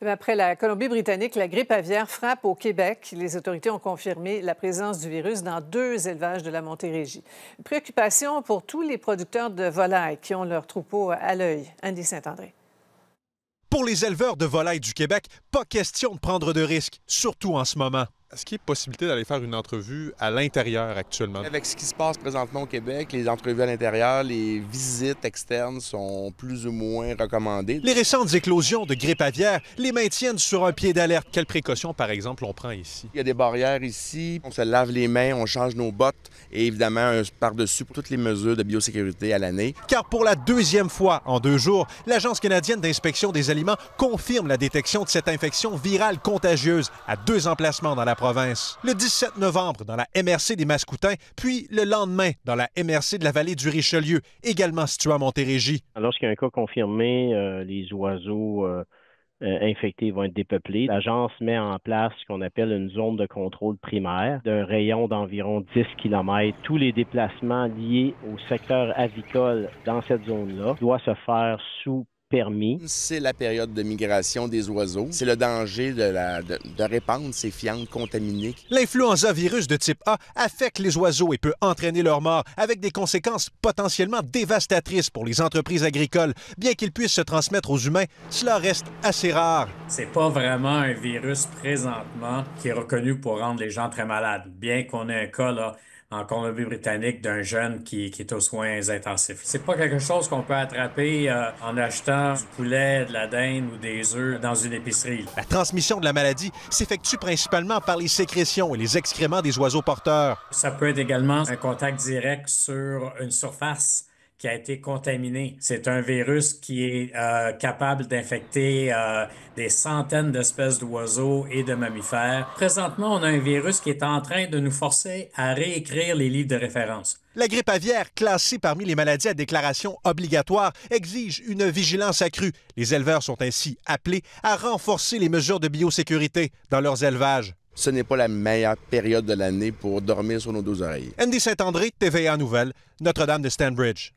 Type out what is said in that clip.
Eh ben, après la Colombie-Britannique, la grippe aviaire frappe au Québec. Les autorités ont confirmé la présence du virus dans deux élevages de la Montérégie. préoccupation pour tous les producteurs de volailles qui ont leur troupeau à l'œil. Andy Saint-André. Pour les éleveurs de volailles du Québec, pas question de prendre de risques, surtout en ce moment. Est-ce qu'il y a possibilité d'aller faire une entrevue à l'intérieur actuellement? Avec ce qui se passe présentement au Québec, les entrevues à l'intérieur, les visites externes sont plus ou moins recommandées. Les récentes éclosions de grippe aviaire les maintiennent sur un pied d'alerte. Quelles précautions, par exemple, on prend ici? Il y a des barrières ici, on se lave les mains, on change nos bottes et évidemment par-dessus pour toutes les mesures de biosécurité à l'année. Car pour la deuxième fois en deux jours, l'Agence canadienne d'inspection des aliments confirme la détection de cette infection virale contagieuse à deux emplacements dans la province. Le 17 novembre, dans la MRC des Mascoutins, puis le lendemain, dans la MRC de la vallée du Richelieu, également située à Montérégie. Lorsqu'il y a un cas confirmé, euh, les oiseaux euh, euh, infectés vont être dépeuplés. L'agence met en place ce qu'on appelle une zone de contrôle primaire d'un rayon d'environ 10 km. Tous les déplacements liés au secteur avicole dans cette zone-là doivent se faire sous c'est la période de migration des oiseaux. C'est le danger de, la, répandre ces fientes contaminées. L'influenza virus de type A affecte les oiseaux et peut entraîner leur mort avec des conséquences potentiellement dévastatrices pour les entreprises agricoles. Bien qu'il puisse se transmettre aux humains, cela reste assez rare. C'est pas vraiment un virus présentement qui est reconnu pour rendre les gens très malades, bien qu'on ait un cas là, en Colombie-Britannique d'un jeune qui, est aux soins intensifs. C'est pas quelque chose qu'on peut attraper euh, en achetant du poulet, de la dinde ou des œufs dans une épicerie. La transmission de la maladie s'effectue principalement par les sécrétions et les excréments des oiseaux porteurs. Ça peut être également un contact direct sur une surface qui a été contaminé. C'est un virus qui est euh, capable d'infecter euh, des centaines d'espèces d'oiseaux et de mammifères. Présentement, on a un virus qui est en train de nous forcer à réécrire les livres de référence. La grippe aviaire, classée parmi les maladies à déclaration obligatoire, exige une vigilance accrue. Les éleveurs sont ainsi appelés à renforcer les mesures de biosécurité dans leurs élevages. Ce n'est pas la meilleure période de l'année pour dormir sur nos deux oreilles. Andy Saint-André, TVA Nouvelle, Notre-Dame de Stanbridge.